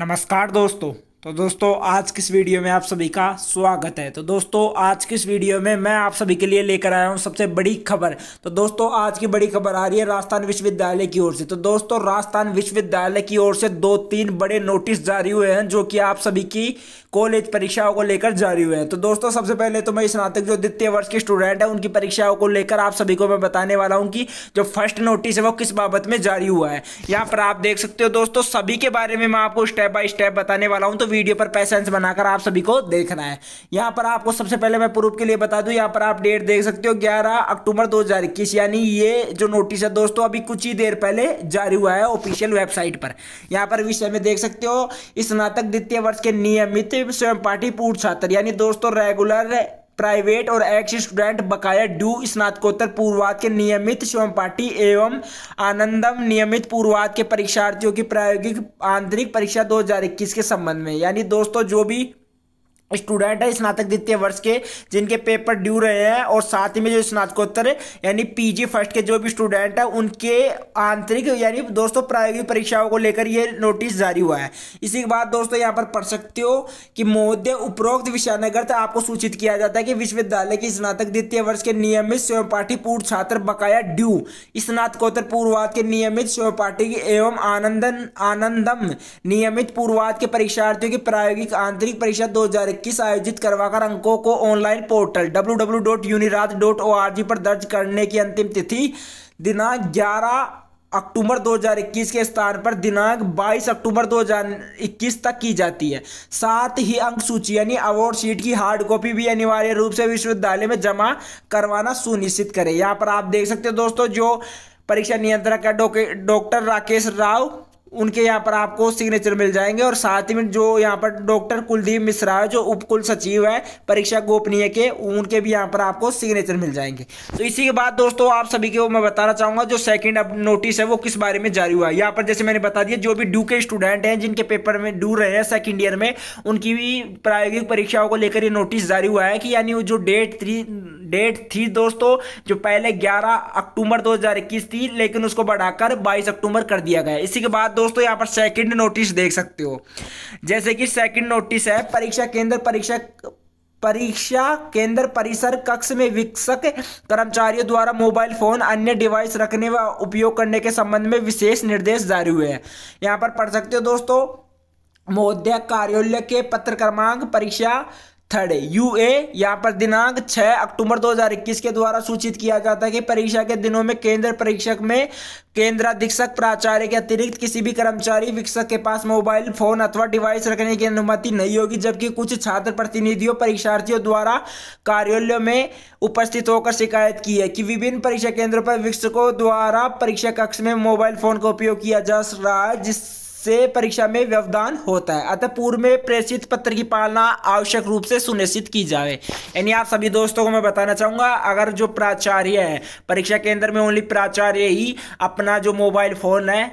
नमस्कार दोस्तों तो दोस्तों आज किस वीडियो में आप सभी का स्वागत है तो दोस्तों आज किस वीडियो में मैं आप सभी के लिए लेकर आया हूं सबसे बड़ी खबर तो दोस्तों आज की बड़ी खबर आ रही है राजस्थान विश्वविद्यालय की ओर से तो दोस्तों राजस्थान विश्वविद्यालय की ओर से दो तीन बड़े नोटिस जारी हुए हैं जो कि आप सभी की कॉलेज परीक्षाओं को लेकर जारी हुए हैं तो दोस्तों सबसे पहले तो मैं स्नातक जो द्वितीय वर्ष के स्टूडेंट है उनकी परीक्षाओं को लेकर आप सभी को मैं बताने वाला हूँ कि जो फर्स्ट नोटिस है वो किस बाबत में जारी हुआ है यहाँ पर आप देख सकते हो दोस्तों सभी के बारे में मैं आपको स्टेप बाय स्टेप बताने वाला हूँ तो वीडियो पर पैसेंस बनाकर आप सभी को देखना है यहाँ पर आपको सबसे पहले मैं प्रूफ के लिए बता दूँ यहाँ पर आप डेट देख सकते हो ग्यारह अक्टूबर दो यानी ये जो नोटिस है दोस्तों अभी कुछ ही देर पहले जारी हुआ है ऑफिशियल वेबसाइट पर यहाँ पर विषय में देख सकते हो स्नातक द्वितीय वर्ष के नियमित स्वयं पाठी पूर्व छात्र यानी दोस्तों रेगुलर प्राइवेट और एक्स स्टूडेंट बकाया ड्यू स्नातकोत्तर पूर्वाद के नियमित पाठी एवं आनंदम नियमित पूर्वाद के परीक्षार्थियों की प्रायोगिक आंतरिक परीक्षा 2021 के संबंध में यानी दोस्तों जो भी स्टूडेंट है स्नातक द्वितीय वर्ष के जिनके पेपर ड्यू रहे हैं और साथ ही में जो स्नातकोत्तर यानी पीजी फर्स्ट के जो भी स्टूडेंट है उनके आंतरिक यानी दोस्तों प्रायोगिक परीक्षाओं को लेकर ये नोटिस जारी हुआ है इसी के बाद दोस्तों यहाँ पर पढ़ सकते हो कि महोदय उपरोक्त तक आपको सूचित किया जाता है कि विश्वविद्यालय के स्नातक द्वितीय वर्ष के नियमित स्वयं पाठी पूर्व छात्र बकाया ड्यू स्नातकोत्तर पूर्वाद के नियमित स्वयं पाठी एवं आनंदन आनंदम नियमित पूर्वाद के परीक्षार्थियों की प्रायोगिक आंतरिक परीक्षा दो हजार 2021 आयोजित करवाकर अंकों को ऑनलाइन पोर्टल डब्ल्यू पर दर्ज करने की अंतिम तिथि दिनांक 11 अक्टूबर 2021 के स्थान पर दिनांक 22 अक्टूबर 2021 तक की जाती है साथ ही अंक सूची यानी अवार्ड शीट की हार्ड कॉपी भी अनिवार्य रूप से विश्वविद्यालय में जमा करवाना सुनिश्चित करें यहाँ पर आप देख सकते हैं दोस्तों जो परीक्षा नियंत्रक है डॉक्टर राकेश राव उनके यहाँ पर आपको सिग्नेचर मिल जाएंगे और साथ ही में जो यहाँ पर डॉक्टर कुलदीप मिश्रा है जो उपकुल सचिव है परीक्षा गोपनीय के उनके भी यहाँ पर आपको सिग्नेचर मिल जाएंगे तो इसी के बाद दोस्तों आप सभी को मैं बताना चाहूँगा जो सेकंड अब नोटिस है वो किस बारे में जारी हुआ है यहाँ पर जैसे मैंने बता दिया जो भी डू के स्टूडेंट हैं जिनके पेपर में डू रहे हैं सेकेंड ईयर में उनकी भी प्रायोगिक परीक्षाओं को लेकर ये नोटिस जारी हुआ है कि यानी वो जो डेट थ्री डेट थी दोस्तों जो पहले 11 अक्टूबर 2021 थी लेकिन उसको बढ़ाकर 22 अक्टूबर कर दिया गया इसी के बाद दोस्तों यहाँ पर सेकंड नोटिस देख सकते हो जैसे कि सेकंड नोटिस है परीक्षा केंद्र परीक्षा परीक्षा केंद्र परिसर कक्ष में विकसक कर्मचारियों द्वारा मोबाइल फोन अन्य डिवाइस रखने व उपयोग करने के संबंध में विशेष निर्देश जारी हुए हैं यहाँ पर पढ़ सकते हो दोस्तों महोदय कार्यालय के पत्र क्रमांक परीक्षा थर्ड यू ए यहाँ पर दिनांक 6 अक्टूबर 2021 के द्वारा सूचित किया जाता है कि परीक्षा के दिनों में केंद्र परीक्षक में केंद्राधीक्षक प्राचार्य के अतिरिक्त किसी भी कर्मचारी विक्षक के पास मोबाइल फोन अथवा डिवाइस रखने की अनुमति नहीं होगी जबकि कुछ छात्र प्रतिनिधियों परीक्षार्थियों द्वारा कार्यालयों में उपस्थित होकर शिकायत की है कि विभिन्न परीक्षा केंद्रों पर विक्षकों द्वारा परीक्षा कक्ष में मोबाइल फोन का उपयोग किया जा रहा है जिस से परीक्षा में व्यवधान होता है अतः पूर्व में प्रेषित पत्र की पालना आवश्यक रूप से सुनिश्चित की जाए यानी आप सभी दोस्तों को मैं बताना चाहूँगा अगर जो प्राचार्य है परीक्षा केंद्र में ओनली प्राचार्य ही अपना जो मोबाइल फ़ोन है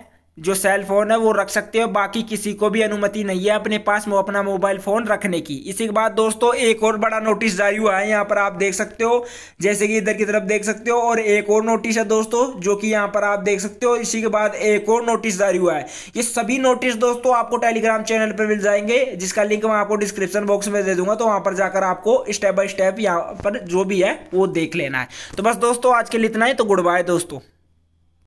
जो सेल फोन है वो रख सकते हो बाकी किसी को भी अनुमति नहीं है अपने पास में अपना मोबाइल फोन रखने की इसी के बाद दोस्तों एक और बड़ा नोटिस जारी हुआ है यहाँ पर आप देख सकते हो जैसे कि इधर की तरफ देख सकते हो और एक और नोटिस है दोस्तों जो कि यहाँ पर आप देख सकते हो इसी के बाद एक और नोटिस जारी हुआ है ये सभी नोटिस दोस्तों आपको टेलीग्राम चैनल पर मिल जाएंगे जिसका लिंक मैं आपको डिस्क्रिप्शन बॉक्स में दे दूंगा तो वहां पर जाकर आपको स्टेप बाय स्टेप यहाँ पर जो भी है वो देख लेना है तो बस दोस्तों आज के लिए इतना ही तो गुड बाय दोस्तों